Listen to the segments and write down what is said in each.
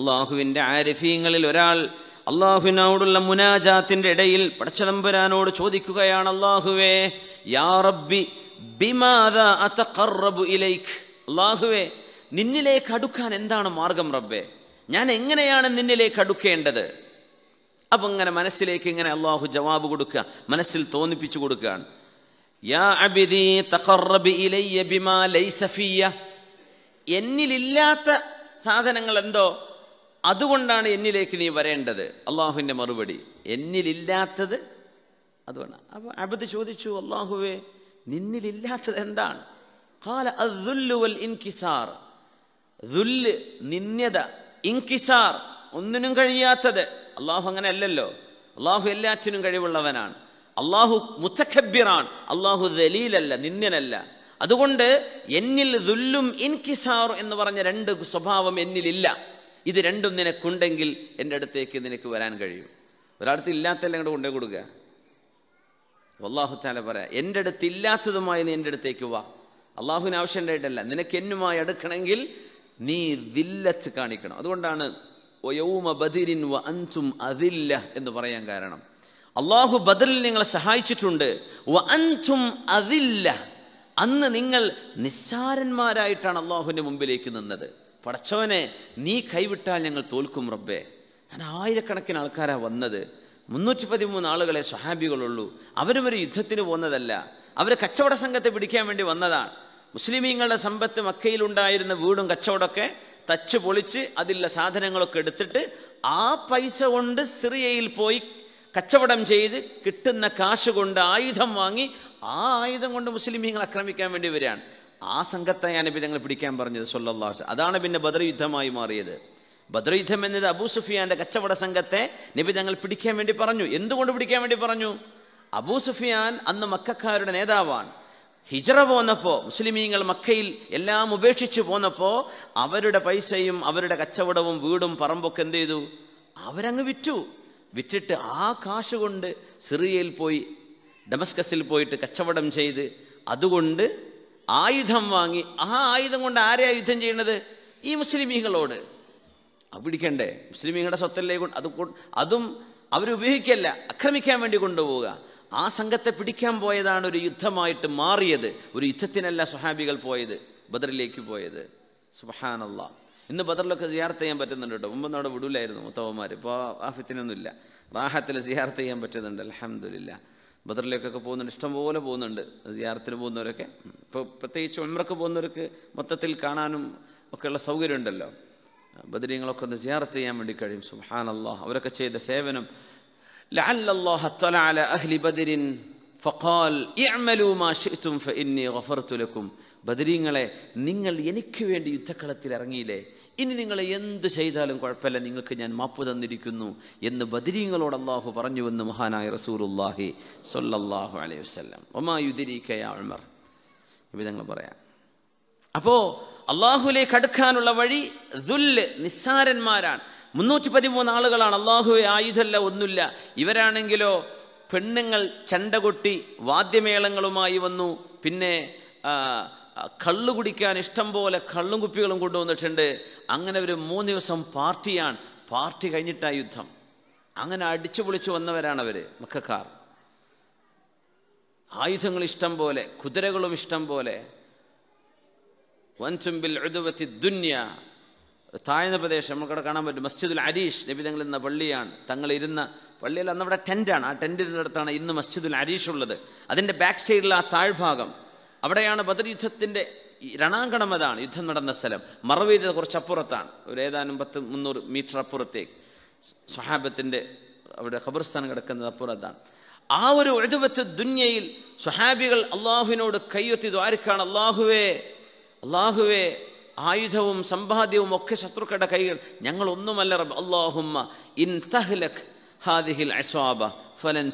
അള്ളാഹുവിൻ്റെ ആരിഫീങ്ങളിൽ ഒരാൾ അള്ളാഹുവിനോടുള്ള മുനാജാത്തിൻ്റെ ഇടയിൽ പടച്ചതമ്പുരാനോട് ചോദിക്കുകയാണ് അള്ളാഹുവേ യാ റബ്ബി ബിമാദ അള്ളാഹുവേ നിന്നിലേക്ക് അടുക്കാൻ എന്താണ് മാർഗം റബ്ബേ ഞാൻ എങ്ങനെയാണ് നിന്നിലേക്ക് അടുക്കേണ്ടത് അപ്പം ഇങ്ങനെ മനസ്സിലേക്ക് ഇങ്ങനെ അള്ളാഹു ജവാബ് കൊടുക്കുക മനസ്സിൽ തോന്നിപ്പിച്ചു കൊടുക്കുകയാണ് യാ അബിദി ബിമാ എന്നിലില്ലാത്ത സാധനങ്ങൾ എന്തോ അതുകൊണ്ടാണ് എന്നിലേക്ക് നീ വരേണ്ടത് അള്ളാഹുവിൻ്റെ മറുപടി എന്നിലില്ലാത്തത് അതുകൊണ്ട് അപ്പോൾ അബദ് ചോദിച്ചു അള്ളാഹുവേ നിന്നിലില്ലാത്തത് എന്താണ് കാല അൽ ഇൻകിസാർ ദുല്ല് നിന്യത ഇൻകിസാർ ഒന്നിനും കഴിയാത്തത് അള്ളാഹു അങ്ങനെ അല്ലല്ലോ അള്ളാഹു എല്ലാറ്റിനും കഴിവുള്ളവനാണ് അള്ളാഹു മുത്തഖബ്യറാണ് അള്ളാഹു ദലീലല്ല നിന്ദ്യനല്ല അതുകൊണ്ട് എന്നിൽ ദുല്ലും ഇൻകിസാർ എന്ന് പറഞ്ഞ രണ്ട് സ്വഭാവം എന്നിലില്ല ഇത് രണ്ടും നിനക്കുണ്ടെങ്കിൽ എൻ്റെ അടുത്തേക്ക് നിനക്ക് വരാൻ കഴിയും ഒരാടത്ത് ഇല്ലാത്തല്ല അങ്ങോട്ട് കൊണ്ടേ കൊടുക്കുക അള്ളാഹുത്താല പറയാ എൻ്റെ അടുത്ത് ഇല്ലാത്തതുമായി നീ എൻ്റെ അടുത്തേക്ക് വാ അള്ളാഹുവിന് ആവശ്യം ഉണ്ടായിട്ടല്ല നിനക്ക് എന്നുമായി അടുക്കണമെങ്കിൽ നീ ദില്ലത്ത് കാണിക്കണം അതുകൊണ്ടാണ് ബദിരിൻ വ അൻതും അതില്ല എന്ന് പറയാൻ കാരണം അള്ളാഹു ബദറിൽ നിങ്ങളെ സഹായിച്ചിട്ടുണ്ട് വ അൻതും അതില്ല അന്ന് നിങ്ങൾ നിസ്സാരന്മാരായിട്ടാണ് അള്ളാഹുവിൻ്റെ മുമ്പിലേക്ക് നിന്നത് പടച്ചവനെ നീ കൈവിട്ടാൽ ഞങ്ങൾ തോൽക്കും റബ്ബേ അങ്ങനെ ആയിരക്കണക്കിന് ആൾക്കാരാണ് വന്നത് മുന്നൂറ്റി പതിമൂന്ന് ആളുകളെ സ്വഹാബികളുള്ളൂ അവരും ഒരു യുദ്ധത്തിന് പോകുന്നതല്ല അവർ കച്ചവട സംഘത്തെ പിടിക്കാൻ വേണ്ടി വന്നതാണ് മുസ്ലിമീങ്ങളുടെ സമ്പത്ത് മക്കയിലുണ്ടായിരുന്ന വീടും കച്ചവടമൊക്കെ തച്ച് പൊളിച്ച് അതിലുള്ള സാധനങ്ങളൊക്കെ എടുത്തിട്ട് ആ പൈസ കൊണ്ട് സിറിയയിൽ പോയി കച്ചവടം ചെയ്ത് കിട്ടുന്ന കാശ് കൊണ്ട് ആയുധം വാങ്ങി ആ ആയുധം കൊണ്ട് മുസ്ലിമീങ്ങൾ ആക്രമിക്കാൻ വേണ്ടി വരികയാണ് ആ സംഘത്തെയാണ് നബി തങ്ങൾ പിടിക്കാൻ പറഞ്ഞത് സൊല്ലാ അതാണ് പിന്നെ ബദർ യുദ്ധമായി മാറിയത് ബദർ യുദ്ധം എന്നത് അബൂ സുഫിയാന്റെ കച്ചവട സംഘത്തെ നബി തങ്ങൾ പിടിക്കാൻ വേണ്ടി പറഞ്ഞു എന്തുകൊണ്ട് പിടിക്കാൻ വേണ്ടി പറഞ്ഞു അബൂ സുഫിയാൻ അന്ന് മക്കാരുടെ നേതാവാണ് ഹിജറ പോന്നപ്പോൾ മുസ്ലിമീങ്ങൾ മക്കയിൽ എല്ലാം ഉപേക്ഷിച്ച് പോന്നപ്പോൾ അവരുടെ പൈസയും അവരുടെ കച്ചവടവും വീടും പറമ്പൊക്കെ എന്ത് ചെയ്തു അവരങ്ങ് വിറ്റു വിറ്റിട്ട് ആ കാശ് കൊണ്ട് സിറിയയിൽ പോയി ഡമസ്കസിൽ പോയിട്ട് കച്ചവടം ചെയ്ത് അതുകൊണ്ട് ആയുധം വാങ്ങി ആ ആയുധം കൊണ്ട് ആരെയാണ് യുദ്ധം ചെയ്യുന്നത് ഈ മുസ്ലിമീങ്ങളോട് പിടിക്കണ്ടേ മുസ്ലിമീങ്ങളുടെ സ്വത്തല്ലേ കൊണ്ട് അത് അതും അവരുപയോഗിക്കല്ല ആക്രമിക്കാൻ വേണ്ടി കൊണ്ടുപോവുക ആ സംഘത്തെ പിടിക്കാൻ പോയതാണ് ഒരു യുദ്ധമായിട്ട് മാറിയത് ഒരു യുദ്ധത്തിനല്ല സുഹാബികൾ പോയത് ബദറിലേക്ക് പോയത് സുഹാനല്ല ഇന്ന് ബദറിലൊക്കെ സിയാർത്ത് ചെയ്യാൻ പറ്റുന്നുണ്ട് കേട്ടോ മുമ്പ് നമ്മുടെ വിടൂലായിരുന്നു മുത്തവന്മാർ ഇപ്പോൾ ഇല്ല റാഹത്തിൽ സിയാർത്ത് ചെയ്യാൻ പറ്റുന്നുണ്ട് അലഹമില്ല ബദറിലേക്കൊക്കെ പോകുന്നുണ്ട് ഇഷ്ടംപോലെ പോകുന്നുണ്ട് സിയാർത്തിന് പോകുന്നവരൊക്കെ ഇപ്പോൾ പ്രത്യേകിച്ച് ഉമ്രക്ക് പോകുന്നവർക്ക് മൊത്തത്തിൽ കാണാനും ഒക്കെയുള്ള സൗകര്യം ഉണ്ടല്ലോ ബദരീങ്ങളൊക്കെ ഒന്ന് സിയാർത്ത് ചെയ്യാൻ വേണ്ടി കഴിയും സുഹാൻ അള്ളാഹ് അവരൊക്കെ ചെയ്ത സേവനം ബദരീങ്ങളെ നിങ്ങൾ എനിക്ക് വേണ്ടി യുദ്ധക്കളത്തിൽ ഇറങ്ങിയില്ലേ ഇനി നിങ്ങൾ എന്ത് ചെയ്താലും കുഴപ്പമില്ല നിങ്ങൾക്ക് ഞാൻ മാപ്പ് തന്നിരിക്കുന്നു എന്ന് ബദരീങ്ങളോട് അള്ളാഹു പറഞ്ഞുവെന്ന് മഹാനായ അള്ളാഹി സൊല്ലാഹു അലൈഹി വസ്ലം ഒമാ യുദിരീക്കയ അഴ്മർ ഇപ്പം പറയാം അപ്പോൾ അള്ളാഹുലേക്ക് അടുക്കാനുള്ള വഴി ദുല് നിസ്സാരന്മാരാണ് മുന്നൂറ്റി പതിമൂന്ന് ആളുകളാണ് അള്ളാഹുവെ ആയുധല്ല ഒന്നുമില്ല ഇവരാണെങ്കിലോ പെണ്ണുങ്ങൾ ചണ്ടകൊട്ടി വാദ്യമേളങ്ങളുമായി വന്നു പിന്നെ കള്ളു കുടിക്കാൻ ഇഷ്ടം പോലെ കള്ളും കുപ്പികളും കൊണ്ടുവന്നിട്ടുണ്ട് അങ്ങനെ ഒരു മൂന്ന് ദിവസം പാർട്ടിയാണ് പാർട്ടി കഴിഞ്ഞിട്ടാ യുദ്ധം അങ്ങനെ അടിച്ചു പൊളിച്ചു വന്നവരാണവർ മക്കാർ ആയുധങ്ങൾ ഇഷ്ടം പോലെ കുതിരകളും ഇഷ്ടം പോലെ വൻചുംബിൽ എഴുതുപത്തി ദുന്യ താഴ്ന്ന പ്രദേശം നമുക്കവിടെ കാണാൻ പറ്റും മസ്ജിദുൽ അരീഷ് നബി തങ്ങൾ എന്ന പള്ളിയാണ് തങ്ങൾ ഇരുന്ന പള്ളിയിൽ അവിടെ ടെൻറ്റാണ് ആ ടെൻറ്റിനടുത്താണ് ഇന്ന് മസ്ജിദുൽ അരീഷ് ഉള്ളത് അതിൻ്റെ ബാക്ക് സൈഡിൽ ആ താഴ്ഭാഗം അവിടെയാണ് ബദർ യുദ്ധത്തിൻ്റെ രണാങ്കണം അതാണ് യുദ്ധം നടന്ന സ്ഥലം മറവീരത കുറച്ച് അപ്പുറത്താണ് ഒരു ഏതാനും പത്ത് മുന്നൂറ് മീറ്റർ അപ്പുറത്തേക്ക് സ്വഹാബത്തിൻ്റെ അവിടെ ഖബർസ്ഥാൻ കിടക്കുന്നത് അപ്പുറത്താണ് ആ ഒരു എഴുതുവത്ത് ദുന്യയിൽ സ്വഹാബികൾ അള്ളാഹുവിനോട് കൈയൊത്തി ദ്വാരക്കാണ് അള്ളാഹുവേ അള്ളാഹുവേ ആയുധവും സമ്പാദ്യവും ഒക്കെ ശത്രുക്കളുടെ കൈകൾ ഞങ്ങൾ ഒന്നുമല്ല അള്ളാഹുമ്മ ഇൻ തഹ്ലക് ഹാദിഹിൽ അസ്വാബ ഫലൻ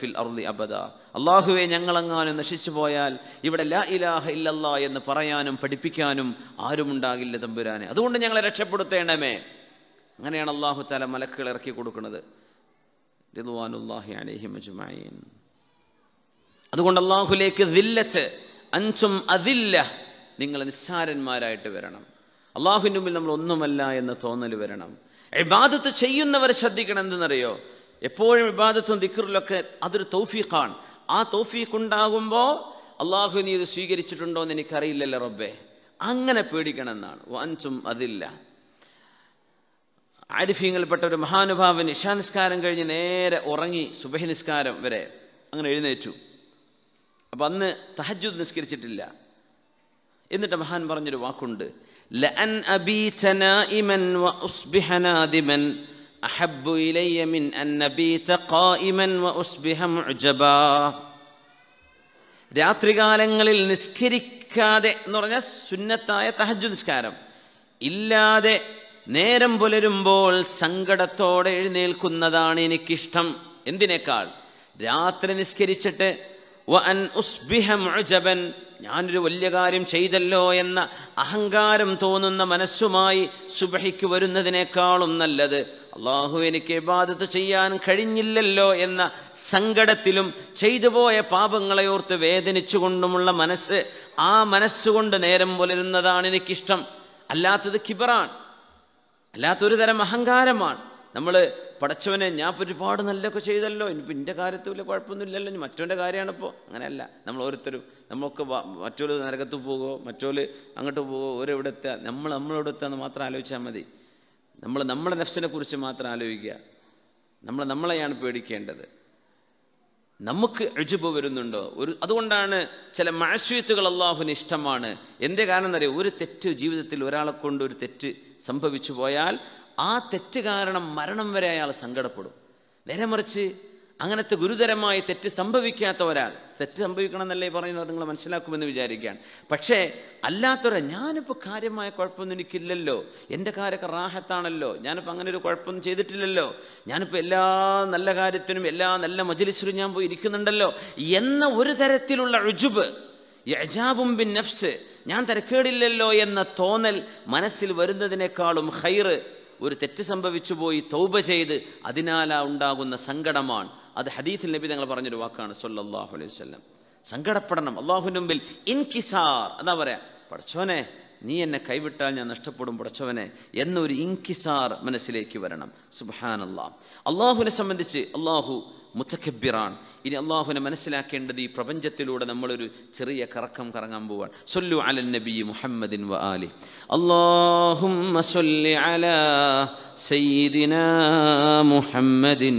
ഫിൽ അർളി അബദ അള്ളാഹുവെ ഞങ്ങളെങ്ങാനും നശിച്ചു പോയാൽ ഇവിടെ ലാ ഇലാഹ ഇല്ലല്ലാ എന്ന് പറയാനും പഠിപ്പിക്കാനും ആരുമുണ്ടാകില്ല തമ്പുരാനെ അതുകൊണ്ട് ഞങ്ങളെ രക്ഷപ്പെടുത്തേണ്ടമേ അങ്ങനെയാണ് അള്ളാഹു തല മലക്കുകൾ ഇറക്കി കൊടുക്കുന്നത് റിദ്വാനുല്ലാഹി അലൈഹി മജ്മഈൻ അതുകൊണ്ട് അള്ളാഹുലേക്ക് ദില്ലത്ത് അഞ്ചും അതില്ല നിങ്ങൾ നിസ്സാരന്മാരായിട്ട് വരണം അള്ളാഹുവിൻ്റെ മുമ്പിൽ നമ്മൾ ഒന്നുമല്ല എന്ന് തോന്നൽ വരണം ഇബാദത്ത് ചെയ്യുന്നവർ ശ്രദ്ധിക്കണം എന്തെന്നറിയോ എപ്പോഴും ഇബാദത്തും ദിക്കറിലൊക്കെ അതൊരു തൗഫീഖാണ് ആ തൗഫീഖ് ഉണ്ടാകുമ്പോൾ അള്ളാഹു നീ ഇത് സ്വീകരിച്ചിട്ടുണ്ടോ എന്ന് എനിക്കറിയില്ലല്ലോ റബ്ബേ അങ്ങനെ പേടിക്കണം എന്നാണ് അഞ്ചും അതില്ല ആരിഫീങ്ങളിൽപ്പെട്ട ഒരു മഹാനുഭാവൻ നിസ്കാരം കഴിഞ്ഞ് നേരെ ഉറങ്ങി സുബഹി നിസ്കാരം വരെ അങ്ങനെ എഴുന്നേറ്റു അപ്പം അന്ന് തഹജുദ് നിസ്കരിച്ചിട്ടില്ല എന്നിട്ട് മഹാൻ പറഞ്ഞൊരു വാക്കുണ്ട് ലഅൻ അഹബ്ബു മിൻ മുഅ്ജബ രാത്രികാലങ്ങളിൽ നിസ്കരിക്കാതെ എന്ന് പറഞ്ഞാൽ സുന്നത്തായ തഹജു നിസ്കാരം ഇല്ലാതെ നേരം പുലരുമ്പോൾ സങ്കടത്തോടെ എഴുന്നേൽക്കുന്നതാണ് എനിക്കിഷ്ടം എന്തിനേക്കാൾ രാത്രി നിസ്കരിച്ചിട്ട് ഉസ്ബിഹം ഞാനൊരു വലിയ കാര്യം ചെയ്തല്ലോ എന്ന അഹങ്കാരം തോന്നുന്ന മനസ്സുമായി സുബഹിക്ക് വരുന്നതിനേക്കാളും നല്ലത് അള്ളാഹു എനിക്ക് ഇബാദത്ത് ചെയ്യാൻ കഴിഞ്ഞില്ലല്ലോ എന്ന സങ്കടത്തിലും ചെയ്തുപോയ പാപങ്ങളെ ഓർത്ത് വേദനിച്ചുകൊണ്ടുമുള്ള മനസ്സ് ആ മനസ്സുകൊണ്ട് നേരം പുലരുന്നതാണ് എനിക്കിഷ്ടം അല്ലാത്തത് കിബറാണ് അല്ലാത്തൊരു തരം അഹങ്കാരമാണ് നമ്മൾ പടച്ചവനെ ഞാൻ ഒരുപാട് നല്ലതൊക്കെ ചെയ്തല്ലോ ഇനിയിപ്പോൾ എൻ്റെ കാര്യത്തിൽ വലിയ കുഴപ്പമൊന്നുമില്ലല്ലോ ഇനി മറ്റവൻ്റെ കാര്യമാണിപ്പോൾ അങ്ങനെയല്ല നമ്മൾ ഓരോരുത്തരും നമുക്ക് മറ്റോല് നരകത്ത് പോകുമോ മറ്റോല് അങ്ങോട്ട് പോകുമോ ഇവിടെ എത്തുക നമ്മൾ നമ്മളോട് എത്തുകയെന്ന് മാത്രം ആലോചിച്ചാൽ മതി നമ്മൾ നമ്മളെ നഫ്സിനെ കുറിച്ച് മാത്രം ആലോചിക്കുക നമ്മൾ നമ്മളെയാണ് പേടിക്കേണ്ടത് നമുക്ക് അഴുബ് വരുന്നുണ്ടോ ഒരു അതുകൊണ്ടാണ് ചില മാശ്വത്തുകൾ അള്ളാഹുവിന് ഇഷ്ടമാണ് എന്തേ കാരണം എന്നറിയാം ഒരു തെറ്റ് ജീവിതത്തിൽ ഒരാളെ കൊണ്ട് ഒരു തെറ്റ് സംഭവിച്ചു പോയാൽ ആ തെറ്റ് കാരണം മരണം വരെ അയാൾ സങ്കടപ്പെടും നേരെ മറിച്ച് അങ്ങനത്തെ ഗുരുതരമായ തെറ്റ് സംഭവിക്കാത്ത ഒരാൾ തെറ്റ് സംഭവിക്കണം എന്നല്ലേ പറയുന്നത് നിങ്ങൾ മനസ്സിലാക്കുമെന്ന് വിചാരിക്കുകയാണ് പക്ഷേ അല്ലാത്തൊരാൾ ഞാനിപ്പോൾ കാര്യമായ കുഴപ്പമൊന്നും എനിക്കില്ലല്ലോ എൻ്റെ കാര്യമൊക്കെ റാഹത്താണല്ലോ ഞാനിപ്പോൾ അങ്ങനെ ഒരു കുഴപ്പമൊന്നും ചെയ്തിട്ടില്ലല്ലോ ഞാനിപ്പോൾ എല്ലാ നല്ല കാര്യത്തിനും എല്ലാ നല്ല മജിലിസിലും ഞാൻ പോയി ഇരിക്കുന്നുണ്ടല്ലോ എന്ന ഒരു തരത്തിലുള്ള റുജുബ് യജാബും ബിൻ നഫ്സ് ഞാൻ തിരക്കേടില്ലല്ലോ എന്ന തോന്നൽ മനസ്സിൽ വരുന്നതിനേക്കാളും ഹൈറ് ഒരു തെറ്റ് സംഭവിച്ചു പോയി തൗബ ചെയ്ത് അതിനാലാ ഉണ്ടാകുന്ന സങ്കടമാണ് അത് ഹദീഫിൽ നബി ഞങ്ങൾ പറഞ്ഞൊരു വാക്കാണ് സൊല്ലാഹു അലൈഹി വല്ലം സങ്കടപ്പെടണം അള്ളാഹുവിൻ്റെ മുമ്പിൽ ഇൻകിസാർ അതാ പറയാ പഠിച്ചവനെ നീ എന്നെ കൈവിട്ടാൽ ഞാൻ നഷ്ടപ്പെടും പഠിച്ചവനെ എന്നൊരു ഇൻകിസാർ മനസ്സിലേക്ക് വരണം അള്ളാഹ് അള്ളാഹുവിനെ സംബന്ധിച്ച് അള്ളാഹു മുത്തഖബിറാൻ ഇനി അള്ളാഹുവിനെ മനസ്സിലാക്കേണ്ടത് ഈ പ്രപഞ്ചത്തിലൂടെ നമ്മളൊരു ചെറിയ കറക്കം കറങ്ങാൻ പോവാൻ സൊല്ലു അലൻ നബി മുഹമ്മദിൻ വ ആലി അള്ളാഹും സയ്യിദിന മുഹമ്മദിൻ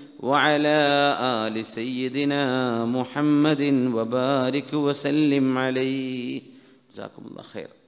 وعلى آل سيدنا محمد وبارك وسلم عليه جزاكم الله خير